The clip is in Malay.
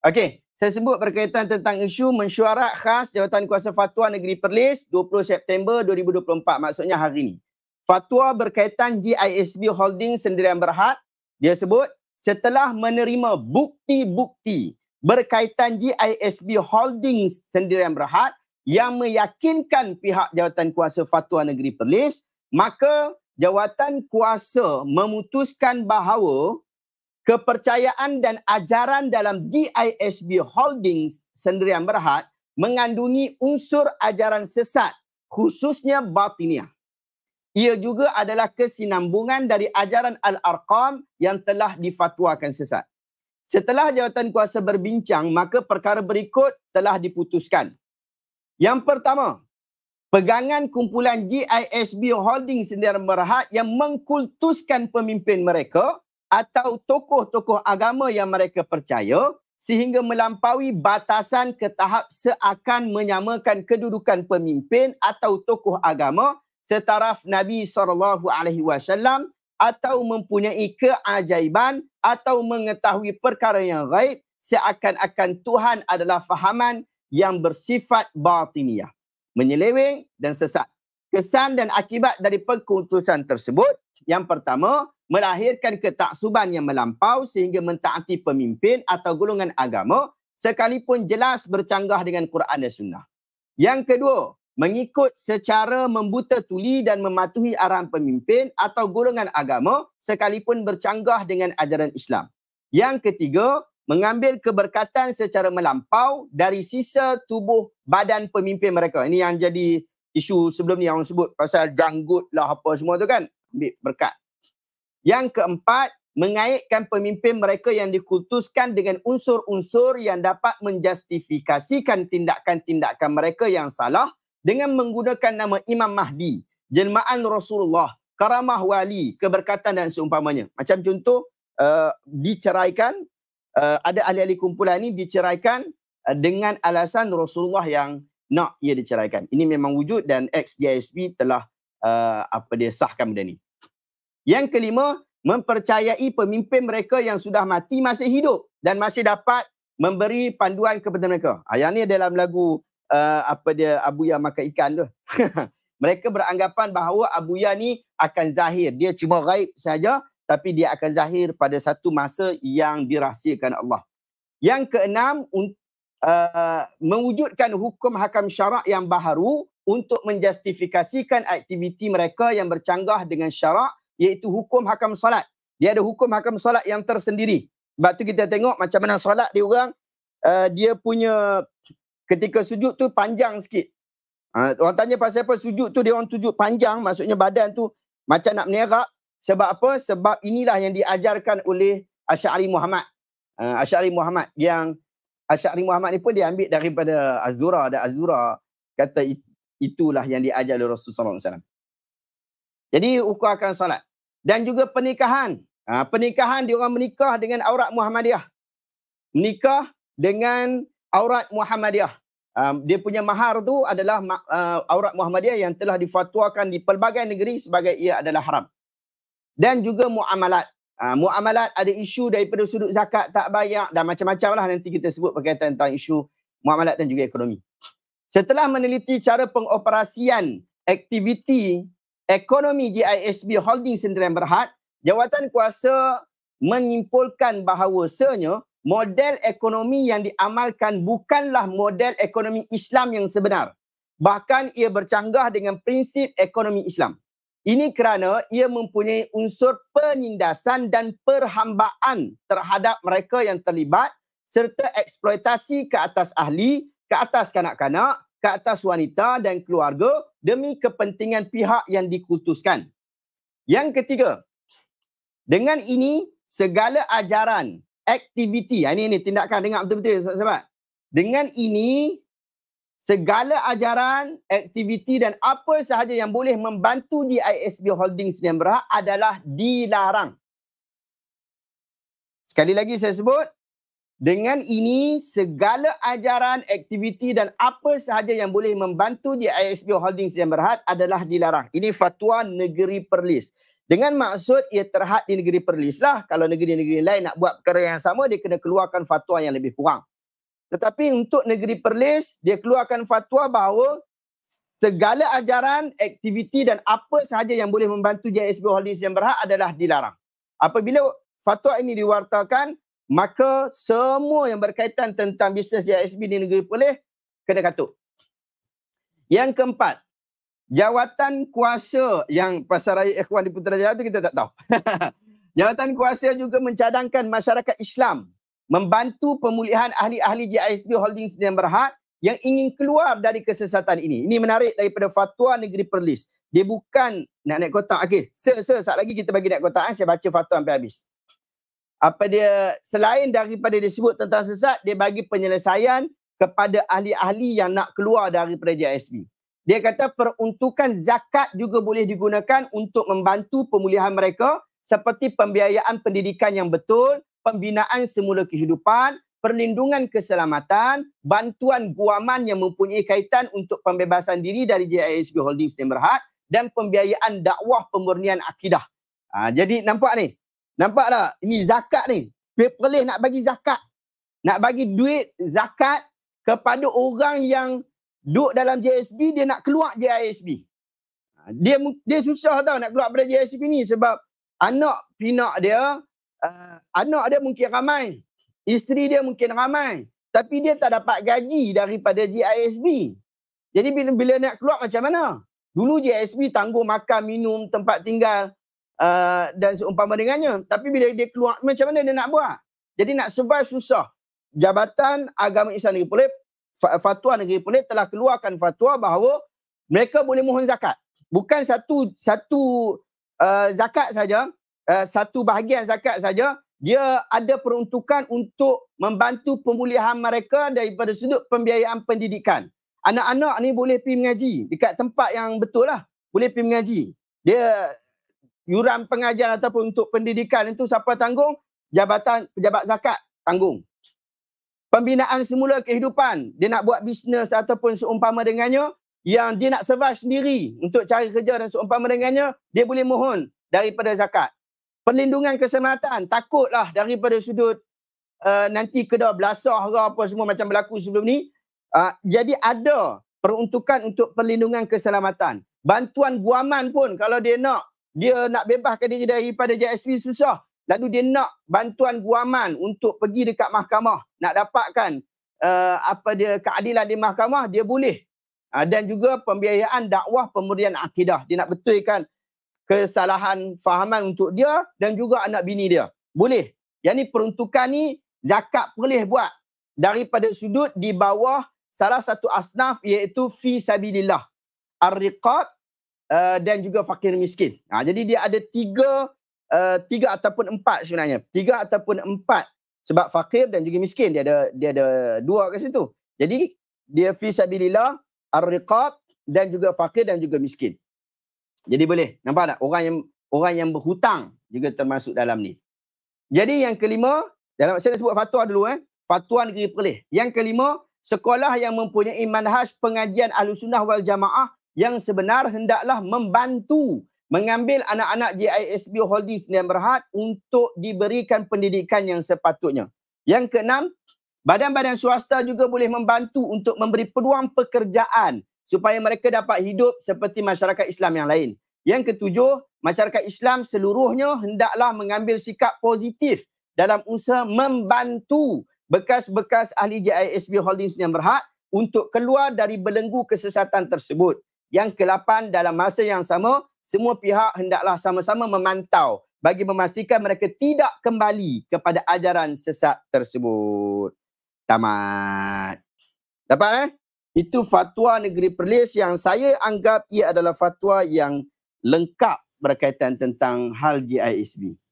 Okey, saya sebut berkaitan tentang isu mensyuarat khas jawatan Kuasa Fatwa Negeri Perlis 20 September 2024, maksudnya hari ini. Fatwa berkaitan GISB Holding Sendirian Berhad, dia sebut setelah menerima bukti-bukti berkaitan GISB Holdings Sendirian Berhad yang meyakinkan pihak Jawatan Kuasa Fatwa Negeri Perlis, maka Jawatan Kuasa memutuskan bahawa kepercayaan dan ajaran dalam DISB Holdings Sendirian Berhad mengandungi unsur ajaran sesat khususnya batiniah. Ia juga adalah kesinambungan dari ajaran Al-Arqam yang telah difatwakan sesat. Setelah jawatan kuasa berbincang, maka perkara berikut telah diputuskan. Yang pertama, pegangan kumpulan GISB Holding Sendirian Berhad yang mengkultuskan pemimpin mereka atau tokoh-tokoh agama yang mereka percaya sehingga melampaui batasan ke tahap seakan menyamakan kedudukan pemimpin atau tokoh agama setaraf Nabi sallallahu alaihi wasallam atau mempunyai keajaiban atau mengetahui perkara yang gaib seakan-akan Tuhan adalah fahaman yang bersifat batiniah menyeleweng dan sesat kesan dan akibat dari pengkultusan tersebut yang pertama melahirkan ketaksuban yang melampau sehingga mentaati pemimpin atau golongan agama sekalipun jelas bercanggah dengan Quran dan Sunnah. Yang kedua, mengikut secara membuta tuli dan mematuhi arahan pemimpin atau golongan agama sekalipun bercanggah dengan ajaran Islam. Yang ketiga, mengambil keberkatan secara melampau dari sisa tubuh badan pemimpin mereka. Ini yang jadi isu sebelum ni yang orang sebut pasal janggut lah apa semua tu kan. Ambil berkat. Yang keempat, mengaitkan pemimpin mereka yang dikultuskan dengan unsur-unsur yang dapat menjustifikasikan tindakan-tindakan mereka yang salah dengan menggunakan nama Imam Mahdi, jelmaan Rasulullah, karamah wali, keberkatan dan seumpamanya. Macam contoh, uh, diceraikan, uh, ada ahli-ahli kumpulan ini diceraikan uh, dengan alasan Rasulullah yang nak ia diceraikan. Ini memang wujud dan ex-DISP telah uh, apa dia sahkan benda ini. Yang kelima, mempercayai pemimpin mereka yang sudah mati masih hidup dan masih dapat memberi panduan kepada mereka. Ha, yang ni dalam lagu uh, apa dia Abu Ya makan ikan tu. mereka beranggapan bahawa Abu Ya ni akan zahir. Dia cuma gaib saja tapi dia akan zahir pada satu masa yang dirahsiakan Allah. Yang keenam uh, mewujudkan hukum hakam syarak yang baharu untuk menjustifikasikan aktiviti mereka yang bercanggah dengan syarak iaitu hukum hakam solat. Dia ada hukum hakam solat yang tersendiri. Sebab tu kita tengok macam mana solat dia orang, uh, dia punya ketika sujud tu panjang sikit. Uh, orang tanya pasal apa sujud tu dia orang sujud panjang, maksudnya badan tu macam nak menerak. Sebab apa? Sebab inilah yang diajarkan oleh Asy'ari Muhammad. Uh, Asy'ari Muhammad yang Asy'ari Muhammad ni pun dia ambil daripada Azura dan Azura kata itulah yang diajar oleh Rasulullah SAW. Jadi hukum akan solat dan juga pernikahan. Ha, pernikahan orang menikah dengan aurat Muhammadiyah. Menikah dengan aurat Muhammadiyah. Um, dia punya mahar tu adalah uh, aurat Muhammadiyah yang telah difatwakan di pelbagai negeri sebagai ia adalah haram. Dan juga muamalat. Uh, muamalat ada isu daripada sudut zakat tak bayar dan macam-macam lah nanti kita sebut berkaitan tentang isu muamalat dan juga ekonomi. Setelah meneliti cara pengoperasian aktiviti ekonomi DISB Holding Sdn Bhd jawatan kuasa menyimpulkan bahawasanya model ekonomi yang diamalkan bukanlah model ekonomi Islam yang sebenar bahkan ia bercanggah dengan prinsip ekonomi Islam ini kerana ia mempunyai unsur penindasan dan perhambaan terhadap mereka yang terlibat serta eksploitasi ke atas ahli ke atas kanak-kanak ke atas wanita dan keluarga demi kepentingan pihak yang dikutuskan. Yang ketiga, dengan ini segala ajaran, aktiviti, ha, ini, ini tindakan dengar betul-betul sahabat-sahabat. Dengan ini segala ajaran, aktiviti dan apa sahaja yang boleh membantu di ISB Holdings yang berhak adalah dilarang. Sekali lagi saya sebut, dengan ini, segala ajaran, aktiviti dan apa sahaja yang boleh membantu di ISBO Holdings yang berhad adalah dilarang. Ini fatwa negeri Perlis. Dengan maksud ia terhad di negeri Perlis lah. Kalau negeri-negeri lain nak buat perkara yang sama, dia kena keluarkan fatwa yang lebih kurang. Tetapi untuk negeri Perlis, dia keluarkan fatwa bahawa segala ajaran, aktiviti dan apa sahaja yang boleh membantu di JSB Holdings yang berhak adalah dilarang. Apabila fatwa ini diwartakan, maka semua yang berkaitan tentang bisnes JISB di negeri Perlis kena katuk. Yang keempat, jawatan kuasa yang pasaraya ikhwan di Putrajaya itu kita tak tahu. jawatan kuasa juga mencadangkan masyarakat Islam membantu pemulihan ahli-ahli JISB Holdings yang berhad yang ingin keluar dari kesesatan ini. Ini menarik daripada fatwa negeri Perlis. Dia bukan nak naik kotak. Okey, sir, sir, saat lagi kita bagi naik kotak. Eh. Saya baca fatwa sampai habis apa dia selain daripada disebut tentang sesat dia bagi penyelesaian kepada ahli-ahli yang nak keluar daripada JSB. Dia kata peruntukan zakat juga boleh digunakan untuk membantu pemulihan mereka seperti pembiayaan pendidikan yang betul, pembinaan semula kehidupan, perlindungan keselamatan, bantuan guaman yang mempunyai kaitan untuk pembebasan diri dari JISB Holdings yang berhad dan pembiayaan dakwah pemurnian akidah. Ha, jadi nampak ni? Nampak tak? Ini zakat ni. Paperless nak bagi zakat. Nak bagi duit zakat kepada orang yang duduk dalam JSB, dia nak keluar JISB. Ha, dia dia susah tau nak keluar dari JSB ni sebab anak pinak dia, uh, anak dia mungkin ramai. Isteri dia mungkin ramai. Tapi dia tak dapat gaji daripada JISB. Jadi bila, bila nak keluar macam mana? Dulu JSB tangguh makan, minum, tempat tinggal uh, dan seumpama dengannya. Tapi bila dia keluar macam mana dia nak buat? Jadi nak survive susah. Jabatan Agama Islam Negeri Perlis, Fatwa Negeri Perlis telah keluarkan fatwa bahawa mereka boleh mohon zakat. Bukan satu satu uh, zakat saja, uh, satu bahagian zakat saja, dia ada peruntukan untuk membantu pemulihan mereka daripada sudut pembiayaan pendidikan. Anak-anak ni boleh pergi mengaji dekat tempat yang betul lah. Boleh pergi mengaji. Dia yuran pengajian ataupun untuk pendidikan itu siapa tanggung? Jabatan pejabat zakat tanggung. Pembinaan semula kehidupan, dia nak buat bisnes ataupun seumpama dengannya, yang dia nak survive sendiri untuk cari kerja dan seumpama dengannya, dia boleh mohon daripada zakat. Perlindungan keselamatan, takutlah daripada sudut uh, nanti kena belasah ke apa semua macam berlaku sebelum ni. Uh, jadi ada peruntukan untuk perlindungan keselamatan. Bantuan guaman pun kalau dia nak dia nak bebaskan diri daripada JSP susah. Lalu dia nak bantuan guaman untuk pergi dekat mahkamah nak dapatkan uh, apa dia keadilan di mahkamah dia boleh. Uh, dan juga pembiayaan dakwah pemberian akidah dia nak betulkan kesalahan fahaman untuk dia dan juga anak bini dia. Boleh. Yang ni peruntukan ni zakat boleh buat daripada sudut di bawah salah satu asnaf iaitu fi sabilillah. Ar-riqab Eh, dan juga fakir miskin. Ha, jadi dia ada tiga uh, tiga ataupun empat sebenarnya. Tiga ataupun empat sebab fakir dan juga miskin dia ada dia ada dua kat situ. Jadi dia fi sabilillah ar-riqab dan juga fakir dan juga miskin. Jadi boleh nampak tak orang yang orang yang berhutang juga termasuk dalam ni. Jadi yang kelima dalam saya sebut fatwa dulu eh. Fatwa negeri Perlis. Yang kelima sekolah yang mempunyai manhaj pengajian Ahlus Sunnah wal Jamaah yang sebenar hendaklah membantu mengambil anak-anak GISB Holdings dan Berhad untuk diberikan pendidikan yang sepatutnya. Yang keenam, badan-badan swasta juga boleh membantu untuk memberi peluang pekerjaan supaya mereka dapat hidup seperti masyarakat Islam yang lain. Yang ketujuh, masyarakat Islam seluruhnya hendaklah mengambil sikap positif dalam usaha membantu bekas-bekas ahli JISB Holdings yang berhak untuk keluar dari belenggu kesesatan tersebut. Yang ke-8 dalam masa yang sama, semua pihak hendaklah sama-sama memantau bagi memastikan mereka tidak kembali kepada ajaran sesat tersebut. Tamat. Dapat eh? Itu fatwa negeri Perlis yang saya anggap ia adalah fatwa yang lengkap berkaitan tentang hal GISB.